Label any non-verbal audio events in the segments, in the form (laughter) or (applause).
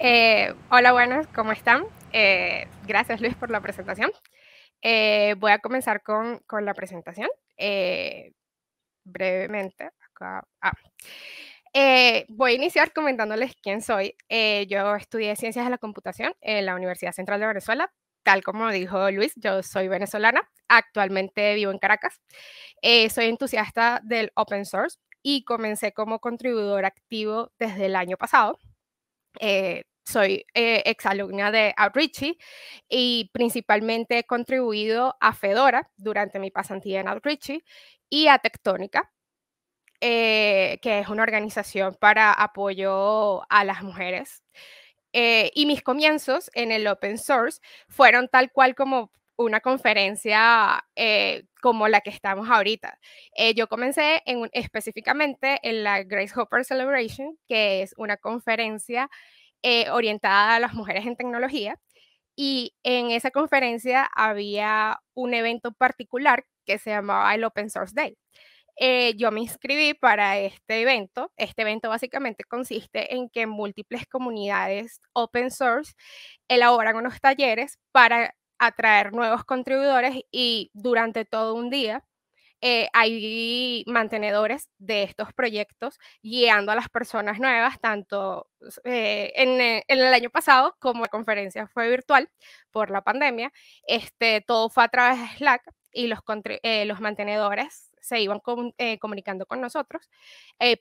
Eh, hola, buenas, ¿cómo están? Eh, gracias Luis por la presentación. Eh, voy a comenzar con, la presentación. brevemente, acá, ah. voy a iniciar comentándoles quién soy. yo estudié Ciencias de la Computación en la Universidad Central de Venezuela. Tal como dijo Luis, yo soy venezolana, actualmente vivo en Caracas. soy entusiasta del open source y comencé como contribuidor activo desde el año pasado eh, soy eh, exalumna de Outreachy y principalmente he contribuido a Fedora durante mi pasantía en Outreachy y a Tectónica, eh, que es una organización para apoyo a las mujeres. y mis comienzos en el open source fueron tal cual como una conferencia eh, como la que estamos ahorita. Eh, yo comencé específicamente en la Grace Hopper Celebration, que es una conferencia eh, orientada a las mujeres en tecnología. Y en esa conferencia había un evento particular que se llamaba el Open Source Day. yo me inscribí para este evento. Este evento básicamente consiste en que múltiples comunidades open source elaboran unos talleres para atraer nuevos contribuidores y durante todo un día eh, hay mantenedores de estos proyectos guiando a las personas nuevas, tanto eh, eh, en, el año pasado como la conferencia fue virtual por la pandemia, este, todo fue a través de Slack y los, los mantenedores se iban comunicando con nosotros,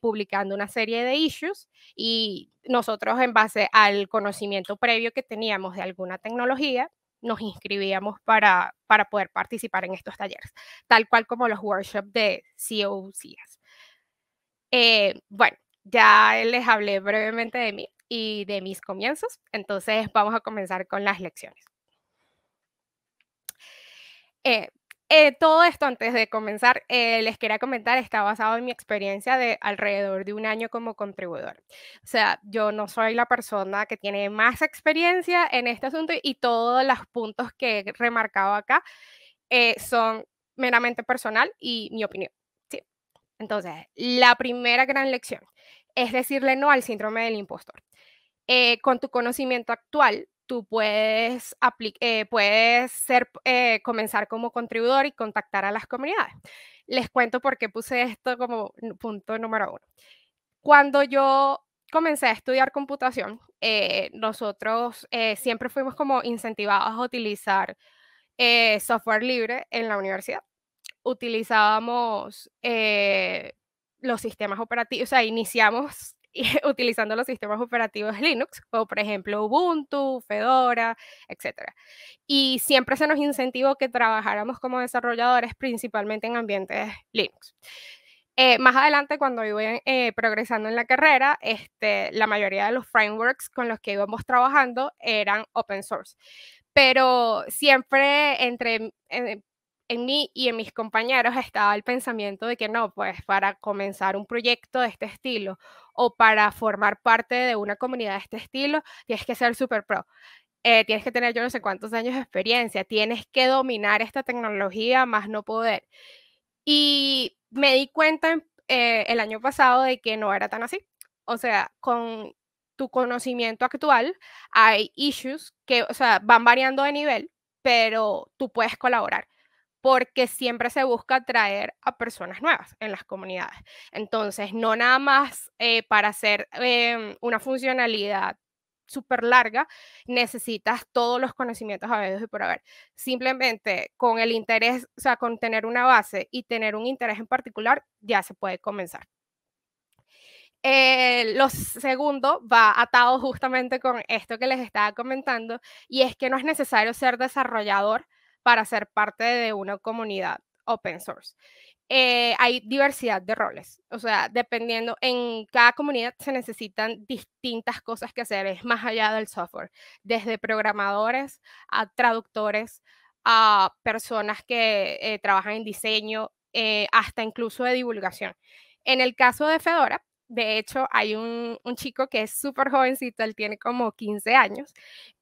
publicando una serie de issues y nosotros en base al conocimiento previo que teníamos de alguna tecnología, nos inscribíamos para, para poder participar en estos talleres, tal cual como los workshops de COCS. Eh, bueno, ya les hablé brevemente de mí y de mis comienzos, entonces vamos a comenzar con las lecciones. Eh, eh, todo esto, antes de comenzar, eh, les quería comentar, está basado en mi experiencia de alrededor de un año como contribuidor. O sea, yo no soy la persona que tiene más experiencia en este asunto y todos los puntos que he remarcado acá eh, son meramente personal y mi opinión. Entonces, la primera gran lección es decirle no al síndrome del impostor. con tu conocimiento actual, tú puedes, eh, puedes ser, eh, comenzar como contribuidor y contactar a las comunidades. Les cuento por qué puse esto como punto número uno. Cuando yo comencé a estudiar computación, eh, nosotros siempre fuimos como incentivados a utilizar software libre en la universidad. Utilizábamos los sistemas operativos, o sea, iniciamos (laughs) utilizando los sistemas operativos Linux, como por ejemplo Ubuntu, Fedora, etc. Y siempre se nos incentivó que trabajáramos como desarrolladores, principalmente en ambientes Linux. Eh, más adelante, cuando iba eh, progresando en la carrera, este, la mayoría de los frameworks con los que íbamos trabajando eran open source. Pero siempre entre, eh, en mí y en mis compañeros estaba el pensamiento de que no, pues para comenzar un proyecto de este estilo o para formar parte de una comunidad de este estilo, tienes que ser super pro. Eh, tienes que tener yo no sé cuántos años de experiencia, tienes que dominar esta tecnología más no poder. Y me di cuenta eh, el año pasado de que no era tan así. O sea, con tu conocimiento actual hay issues que, o sea, van variando de nivel, pero tú puedes colaborar porque siempre se busca atraer a personas nuevas en las comunidades. Entonces, no nada más eh, para hacer em, una funcionalidad súper larga, necesitas todos los conocimientos habidos y por haber. Simplemente con el interés, o sea, con tener una base y tener un interés en particular, ya se puede comenzar. Eh, lo segundo va atado justamente con esto que les estaba comentando y es que no es necesario ser desarrollador para ser parte de una comunidad open source. Eh, hay diversidad de roles, o sea, dependiendo, en cada comunidad se necesitan distintas cosas que hacer, es más allá del software, desde programadores a traductores, a personas que eh, trabajan en diseño, eh, hasta incluso de divulgación. En el caso de Fedora, de hecho, hay un, un chico que es súper jovencito, él tiene como 15 años,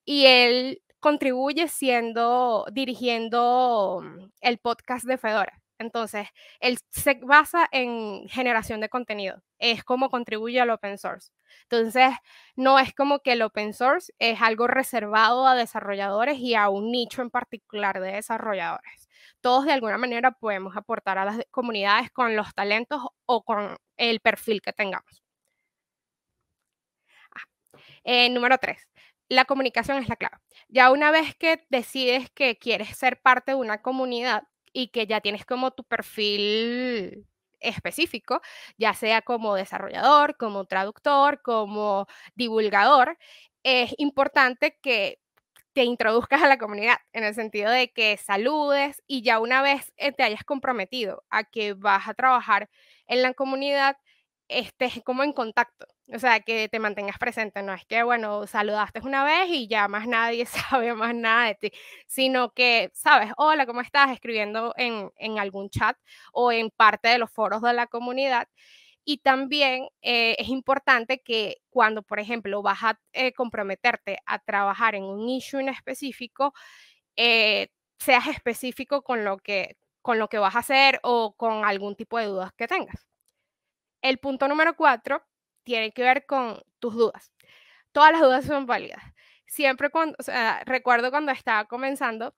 y él contribuye siendo, dirigiendo mm, el podcast de Fedora. Entonces, él se basa en generación de contenido, es como contribuye al open source. Entonces, no es como que el open source es algo reservado a desarrolladores y a un nicho en particular de desarrolladores. Todos de alguna manera podemos aportar a las comunidades con los talentos o con el perfil que tengamos. Ah, eh, número tres, la comunicación es la clave. Ya una vez que decides que quieres ser parte de una comunidad y que ya tienes como tu perfil específico, ya sea como desarrollador, como traductor, como divulgador, es importante que te introduzcas a la comunidad, en el sentido de que saludes y ya una vez eh, te hayas comprometido a que vas a trabajar en la comunidad, estés como en contacto o sea, que te mantengas presente, no es que, bueno, saludaste una vez y ya más nadie (laughs) sabe más nada de ti, sino que, sabes, hola, ¿cómo estás? Escribiendo en, en algún chat o en parte de los foros de la comunidad. Y también eh, es importante que cuando, por ejemplo, vas a eh, comprometerte a trabajar en un issue en específico, eh, seas específico con lo, que, con lo que vas a hacer o con algún tipo de dudas que tengas. El punto número cuatro tiene que ver con tus dudas. Todas las dudas son válidas. Siempre cuando, recuerdo cuando estaba comenzando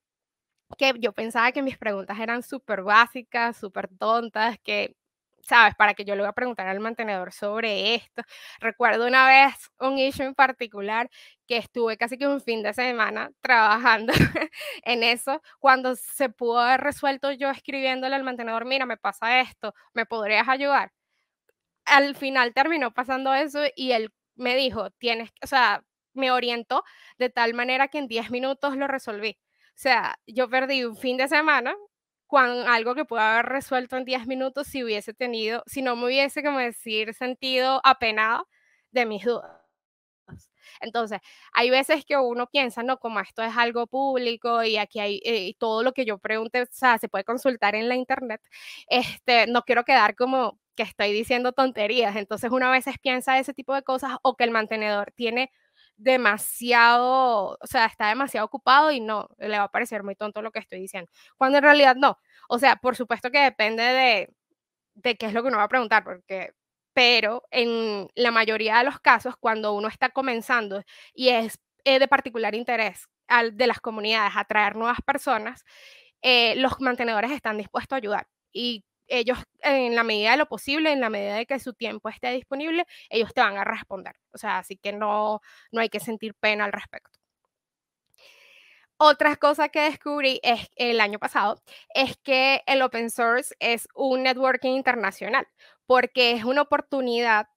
que yo pensaba que mis preguntas eran súper básicas, súper tontas, que ¿sabes? Para que yo le voy a preguntar al mantenedor sobre esto. Recuerdo una vez un issue en particular que estuve casi que un fin de semana trabajando (laughs) en eso, cuando se pudo haber resuelto yo escribiéndole al mantenedor, mira, me pasa esto, ¿me podrías ayudar? al final terminó pasando eso y él me dijo, tienes, o sea, me orientó de tal manera que en 10 minutos lo resolví. O sea, yo perdí un fin de semana con algo que pude haber resuelto en 10 minutos si hubiese tenido, si no me hubiese, como decir, sentido apenado de mis dudas. Entonces, hay veces que uno piensa, no, como esto es algo público y aquí hay eh, todo lo que yo pregunte, o sea, se puede consultar en la internet, este, no quiero quedar como que estoy diciendo tonterías. Entonces uno a veces piensa ese tipo de cosas o que el mantenedor tiene demasiado, o sea, está demasiado ocupado y no, le va a parecer muy tonto lo que estoy diciendo, cuando en realidad no. O sea, por supuesto que depende de, de qué es lo que uno va a preguntar, porque, pero en la mayoría de los casos, cuando uno está comenzando y es, eh, de particular interés de las comunidades atraer nuevas personas, eh, los mantenedores están dispuestos a ayudar. Y ellos en la medida de lo posible, en la medida de que su tiempo esté disponible, ellos te van a responder. O sea, así que no, no hay que sentir pena al respecto. Otra cosa que descubrí es, el año pasado es que el open source es un networking internacional, porque es una oportunidad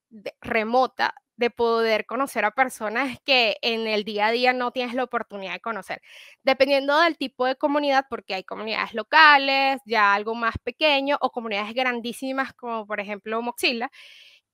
remota de poder conocer a personas que en el día a día no tienes la oportunidad de conocer. Dependiendo del tipo de comunidad, porque hay comunidades locales, ya algo más pequeño, o comunidades grandísimas como por ejemplo Moxila,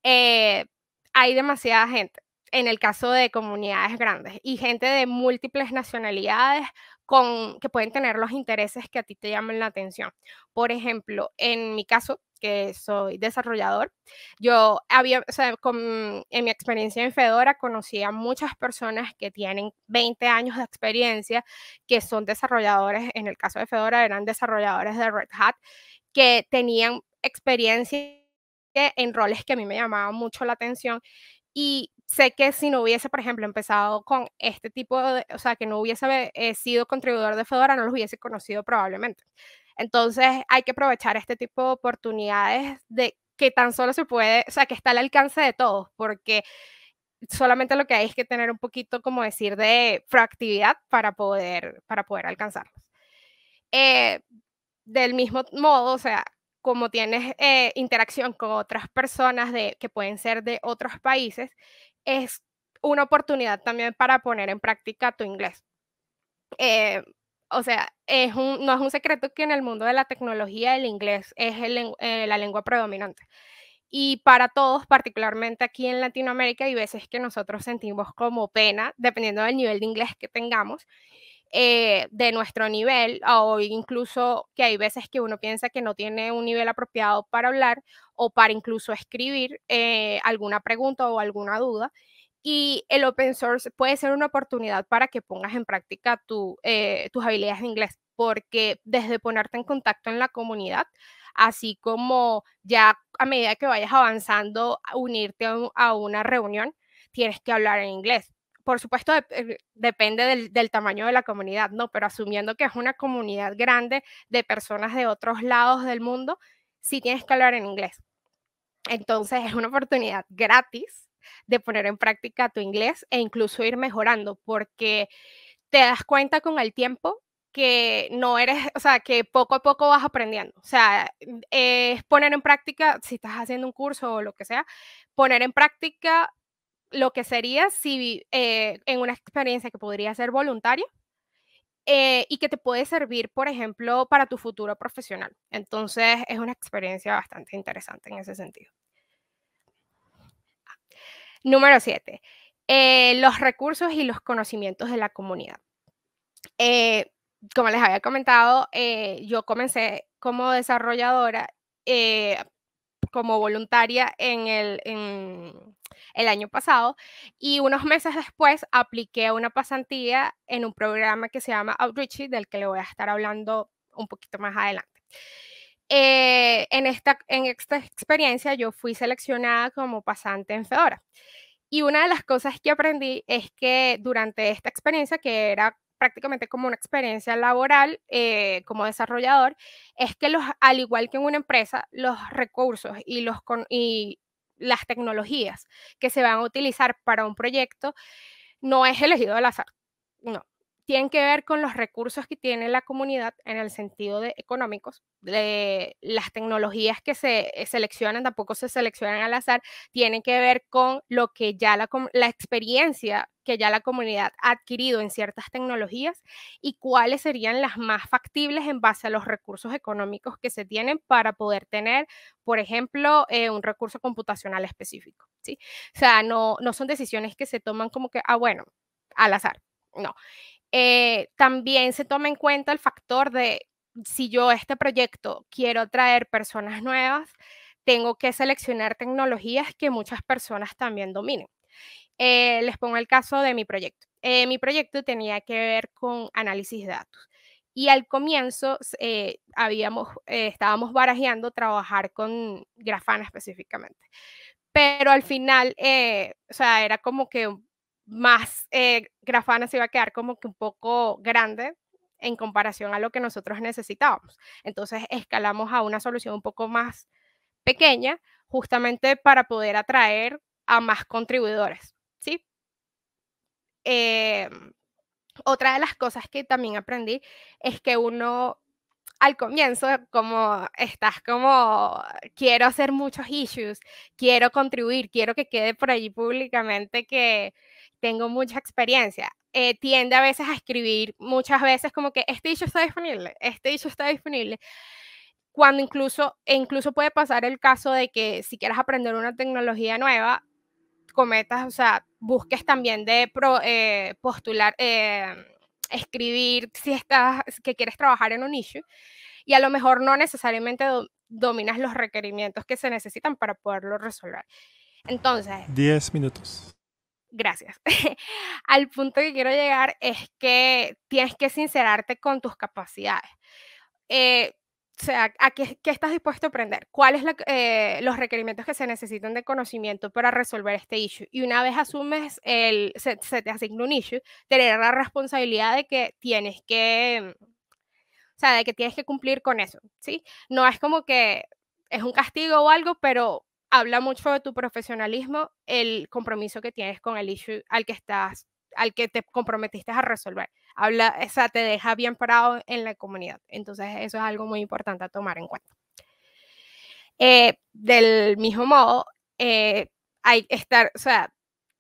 eh, hay demasiada gente en el caso de comunidades grandes y gente de múltiples nacionalidades con, que pueden tener los intereses que a ti te llaman la atención. Por ejemplo, en mi caso, que soy desarrollador. Yo había, o sea, en mi experiencia en Fedora conocí a muchas personas que tienen 20 años de experiencia, que son desarrolladores, en el caso de Fedora eran desarrolladores de Red Hat, que tenían experiencia en roles que a mí me llamaban mucho la atención y sé que si no hubiese, por ejemplo, empezado con este tipo de, o sea, que no hubiese eh, sido contribuidor de Fedora, no los hubiese conocido probablemente. Entonces hay que aprovechar este tipo de oportunidades de que tan solo se puede, o sea, que está al alcance de todos, porque solamente lo que hay es que tener un poquito, como decir, de proactividad para poder, para poder alcanzarlos. Eh, del mismo modo, o sea, como tienes eh, interacción con otras personas de, que pueden ser de otros países, es una oportunidad también para poner en práctica tu inglés. Eh, o sea, no es un secreto que en el mundo de la tecnología el inglés es eh, la lengua predominante. Y para todos, particularmente aquí en Latinoamérica, hay veces que nosotros sentimos como pena, dependiendo del nivel de inglés que tengamos, eh, de nuestro nivel, o incluso que hay veces que uno piensa que no tiene un nivel apropiado para hablar o para incluso escribir eh, alguna pregunta o alguna duda y el open source puede ser una oportunidad para que pongas en práctica eh, tus habilidades de inglés, porque desde ponerte en contacto en la comunidad, así como ya a medida que vayas avanzando, unirte a, una reunión, tienes que hablar en inglés. Por supuesto, eh, depende del, del, tamaño de la comunidad, ¿no? Pero asumiendo que es una comunidad grande de personas de otros lados del mundo, sí tienes que hablar en inglés. Entonces, es una oportunidad gratis de poner en práctica tu inglés e incluso ir mejorando, porque te das cuenta con el tiempo que no eres, o sea, que poco a poco vas aprendiendo. O sea, es poner en práctica, si estás haciendo un curso o lo que sea, poner en práctica lo que sería si eh, en una experiencia que podría ser voluntaria eh, y que te puede servir, por ejemplo, para tu futuro profesional. Entonces, es una experiencia bastante interesante en ese sentido. Número siete, eh, los recursos y los conocimientos de la comunidad. Eh, como les había comentado, eh, yo comencé como desarrolladora, como voluntaria en el, el año pasado y unos meses después apliqué a una pasantía en un programa que se llama Outreach, del que le voy a estar hablando un poquito más adelante. Eh, en, esta, en esta experiencia yo fui seleccionada como pasante en Fedora. Y una de las cosas que aprendí es que durante esta experiencia, que era prácticamente como una experiencia laboral eh, como desarrollador, es que los, al igual que en una empresa, los recursos y, los, y las tecnologías que se van a utilizar para un proyecto no es elegido al azar. No, tienen que ver con los recursos que tiene la comunidad en el sentido de económicos. De las tecnologías que se eh, seleccionan tampoco se seleccionan al azar, tienen que ver con lo que ya la, experiencia que ya la comunidad ha adquirido en ciertas tecnologías y cuáles serían las más factibles en base a los recursos económicos que se tienen para poder tener, por ejemplo, eh, un recurso computacional específico. ¿sí? O sea, no, no son decisiones que se toman como que, ah, bueno, al azar. No, eh, también se toma en cuenta el factor de si yo este proyecto quiero traer personas nuevas, tengo que seleccionar tecnologías que muchas personas también dominen. Eh, les pongo el caso de mi proyecto. Eh, mi proyecto tenía que ver con análisis de datos. Y al comienzo habíamos, estábamos barajeando trabajar con Grafana específicamente. Pero al final, o sea, era como que más eh, Grafana se iba a quedar como que un poco grande en comparación a lo que nosotros necesitábamos. Entonces escalamos a una solución un poco más pequeña, justamente para poder atraer a más contribuidores, ¿sí? Eh, otra de las cosas que también aprendí es que uno al comienzo, como estás como, quiero hacer muchos issues, quiero contribuir, quiero que quede por allí públicamente que tengo mucha experiencia. Eh, tiende a veces a escribir muchas veces como que este dicho está disponible, este dicho está disponible. Cuando incluso, e incluso puede pasar el caso de que si quieres aprender una tecnología nueva, cometas, o sea, busques también de pro, eh, postular, eh, escribir si estás, que quieres trabajar en un issue, y a lo mejor no necesariamente dominas los requerimientos que se necesitan para poderlo resolver. Entonces... 10 minutos gracias. (laughs) Al punto que quiero llegar es que tienes que sincerarte con tus capacidades. Eh, o sea, ¿a qué, estás dispuesto a aprender? ¿Cuáles son eh, los requerimientos que se necesitan de conocimiento para resolver este issue? Y una vez asumes el, se, te asigna un issue, tener la responsabilidad de que tienes que, mm, o sea, de que tienes que cumplir con eso, ¿sí? No es como que es un castigo o algo, pero habla mucho de tu profesionalismo, el compromiso que tienes con el issue al que estás, al que te comprometiste a resolver. Habla, o sea, te deja bien parado en la comunidad. Entonces, eso es algo muy importante a tomar en cuenta. Eh, del mismo modo, eh, hay estar, sea,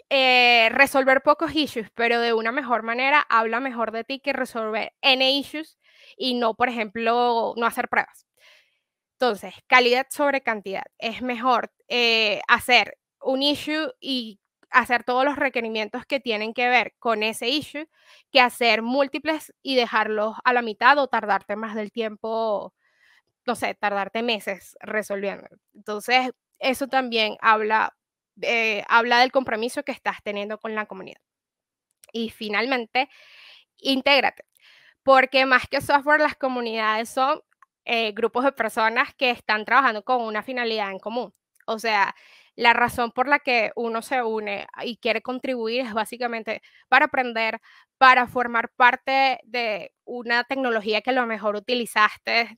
eh, resolver pocos issues, pero de una mejor manera, habla mejor de ti que resolver N issues y no, por ejemplo, no hacer pruebas. Entonces, calidad sobre cantidad. Es mejor eh, hacer un issue y hacer todos los requerimientos que tienen que ver con ese issue que hacer múltiples y dejarlos a la mitad o tardarte más del tiempo, no sé, tardarte meses resolviendo. Entonces, eso también habla, eh, habla del compromiso que estás teniendo con la comunidad. Y finalmente, intégrate, porque más que software, las comunidades son eh, grupos de personas que están trabajando con una finalidad en común. O sea, la razón por la que uno se une y quiere contribuir es básicamente para aprender, para formar parte de una tecnología que a lo mejor utilizaste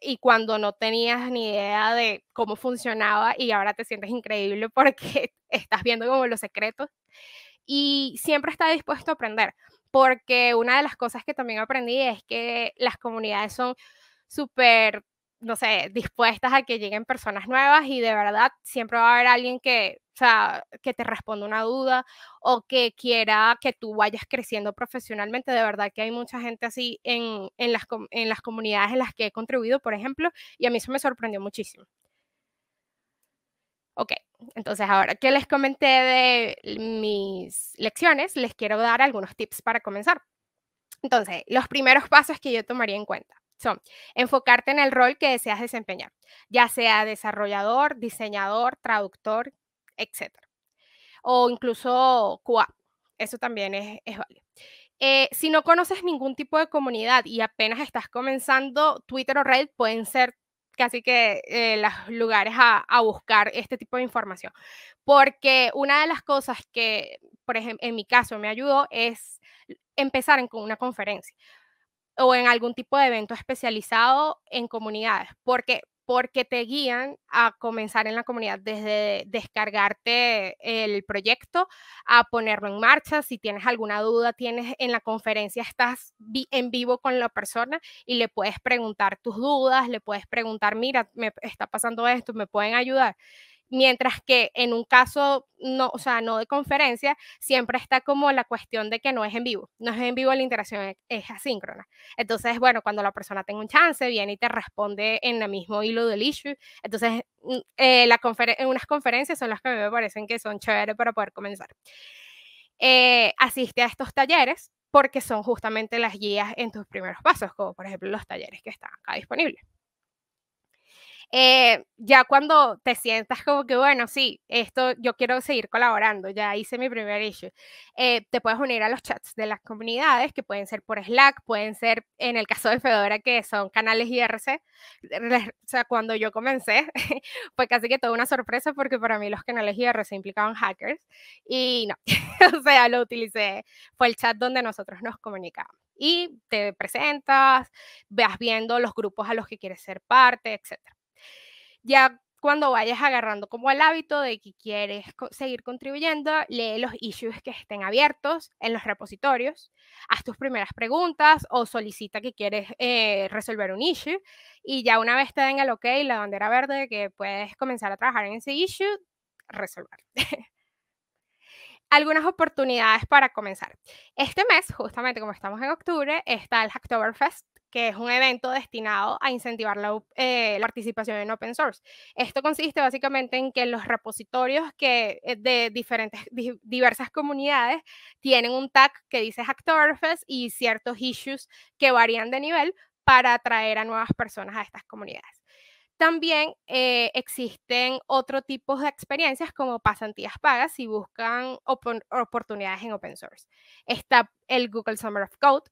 y cuando no tenías ni idea de cómo funcionaba y ahora te sientes increíble (laughs) porque estás viendo como los secretos y siempre está dispuesto a aprender porque una de las cosas que también aprendí es que las comunidades son súper, no sé, dispuestas a que lleguen personas nuevas y de verdad siempre va a haber alguien que, o sea, que te responda una duda o que quiera que tú vayas creciendo profesionalmente. De verdad que hay mucha gente así en, las, en las comunidades en las que he contribuido, por ejemplo, y a mí eso me sorprendió muchísimo. Ok, entonces ahora que les comenté de mis lecciones, les quiero dar algunos tips para comenzar. Entonces, los primeros pasos que yo tomaría en cuenta son enfocarte en el rol que deseas desempeñar, ya sea desarrollador, diseñador, traductor, etc. O incluso QA. Eso también es, válido. Eh, si no conoces ningún tipo de comunidad y apenas estás comenzando, Twitter o Reddit pueden ser casi que eh, los lugares a, buscar este tipo de información. Porque una de las cosas que, por ejemplo, en mi caso me ayudó es empezar con una conferencia o en algún tipo de evento especializado en comunidades, porque porque te guían a comenzar en la comunidad desde descargarte el proyecto a ponerlo en marcha. Si tienes alguna duda, tienes en la conferencia, estás en vivo con la persona y le puedes preguntar tus dudas, le puedes preguntar, mira, me está pasando esto, me pueden ayudar mientras que en un caso, no, o sea, no de conferencia, siempre está como la cuestión de que no es en vivo, no es en vivo la interacción, e, es asíncrona. Entonces, bueno, cuando la persona tenga un chance, viene y te responde en el mismo hilo del issue. Entonces, mm, eh, eh, unas conferencias son las que me parecen que son chéveres para poder comenzar. Eh, asiste a estos talleres porque son justamente las guías en tus primeros pasos, como por ejemplo los talleres que están acá disponibles. Eh, ya cuando te sientas como que, bueno, sí, esto yo quiero seguir colaborando, ya hice mi primer issue, eh, te puedes unir a los chats de las comunidades, que pueden ser por Slack, pueden ser, en el caso de Fedora, que son canales IRC. O sea, cuando yo comencé, (laughs) fue casi que toda una sorpresa porque para mí los canales IRC implicaban hackers y no, (laughs) o sea, lo utilicé, fue el chat donde nosotros nos comunicábamos. Y te presentas, vas viendo los grupos a los que quieres ser parte, etcétera ya cuando vayas agarrando como el hábito de que quieres seguir contribuyendo, lee los issues que estén abiertos en los repositorios, haz tus primeras preguntas o solicita que quieres eh, resolver un issue y ya una vez te den el ok, la bandera verde que puedes comenzar a trabajar en ese issue, resolver. (laughs) Algunas oportunidades para comenzar. Este mes, justamente como estamos en octubre, está el Hacktoberfest que es un evento destinado a incentivar eh, la, participación en open source. Esto consiste básicamente en que los repositorios que, eh, de diferentes, diversas comunidades tienen un tag que dice Hacktoberfest y ciertos issues que varían de nivel para atraer a nuevas personas a estas comunidades. También eh, existen otro tipo de experiencias como pasantías pagas si buscan oportunidades en open source. Está el Google Summer of Code,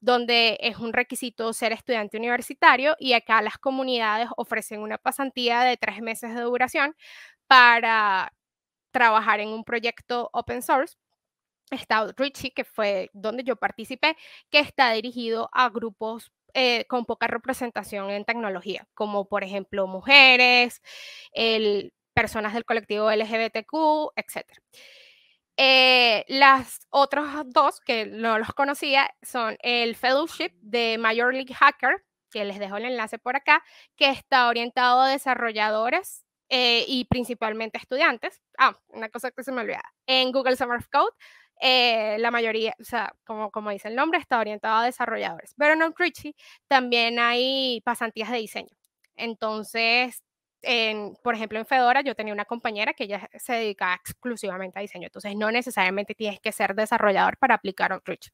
donde es un requisito ser estudiante universitario y acá las comunidades ofrecen una pasantía de tres meses de duración para trabajar en un proyecto open source está Richie, que fue donde yo participé, que está dirigido a grupos eh, con poca representación en tecnología, como por ejemplo mujeres, el, personas del colectivo LGBTQ, etcétera. Eh, las otras dos que no los conocía son el Fellowship de Major League Hacker, que les dejo el enlace por acá, que está orientado a desarrolladores eh, y principalmente estudiantes. Ah, una cosa que se me olvidaba. En Google Summer of Code, eh, la mayoría, o sea, como, como dice el nombre, está orientado a desarrolladores. Pero en Outreachy también hay pasantías de diseño. Entonces, por ejemplo, en Fedora yo tenía una compañera que ella se dedicaba exclusivamente a diseño, entonces no necesariamente tienes que ser desarrollador para aplicar Outreach.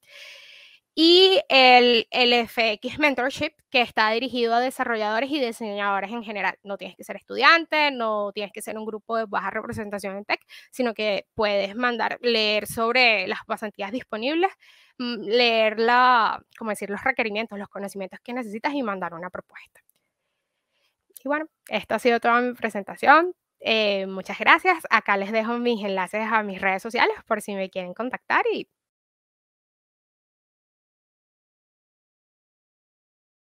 Y el, el FX Mentorship, que está dirigido a desarrolladores y diseñadores en general. No tienes que ser estudiante, no tienes que ser un grupo de baja representación en tech, sino que puedes mandar, leer sobre las pasantías disponibles, mm, leer la, como decir, los requerimientos, los conocimientos que necesitas y mandar una propuesta. Y bueno, esto ha sido toda mi presentación. Eh, muchas gracias. Acá les dejo mis enlaces a mis redes sociales por si me quieren contactar y